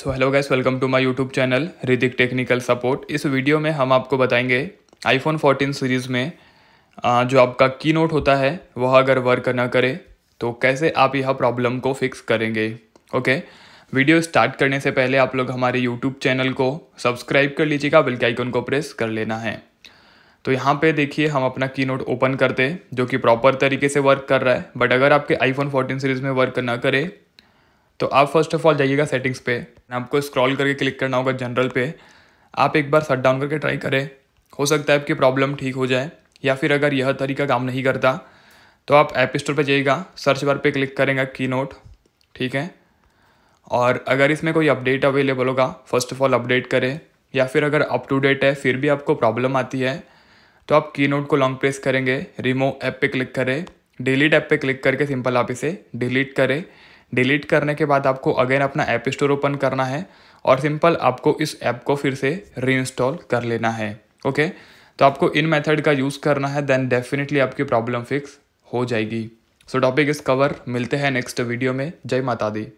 so hello guys welcome to my YouTube channel रिदिक technical support इस video में हम आपको बताएंगे आईफोन 14 सीरीज़ में जो आपका की नोट होता है वह अगर वर्क ना करे तो कैसे आप यह प्रॉब्लम को फिक्स करेंगे ओके वीडियो स्टार्ट करने से पहले आप लोग हमारे यूट्यूब चैनल को सब्सक्राइब कर लीजिएगा बिल्कुल आइकन को प्रेस कर लेना है तो यहाँ पे देखिए हम अपना की नोट ओपन करते जो कि प्रॉपर तरीके से वर्क कर रहा है बट अगर आपके आईफोन 14 सीरीज़ में वर्क ना करे तो आप फर्स्ट ऑफ ऑल जाइएगा सेटिंग्स पे आपको स्क्रॉल करके क्लिक करना होगा जनरल पे आप एक बार शट डाउन करके ट्राई करें हो सकता है आपकी प्रॉब्लम ठीक हो जाए या फिर अगर यह तरीका काम नहीं करता तो आप ऐप स्टोर पर जाइएगा सर्च बार पे क्लिक करेंगे की नोट ठीक है और अगर इसमें कोई अपडेट अवेलेबल होगा फर्स्ट ऑफ ऑल अपडेट करें या फिर अगर अप टू डेट है फिर भी आपको प्रॉब्लम आती है तो आप की नोट को लॉन्ग प्रेस करेंगे रिमूव ऐप पे क्लिक करें डिलीट ऐप पे क्लिक करके सिंपल आप इसे डिलीट करें डिलीट करने के बाद आपको अगेन अपना ऐप स्टोर ओपन करना है और सिंपल आपको इस ऐप को फिर से रीइंस्टॉल कर लेना है ओके तो आपको इन मेथड का यूज़ करना है देन डेफिनेटली आपकी प्रॉब्लम फिक्स हो जाएगी सो टॉपिक इस कवर मिलते हैं नेक्स्ट वीडियो में जय माता दी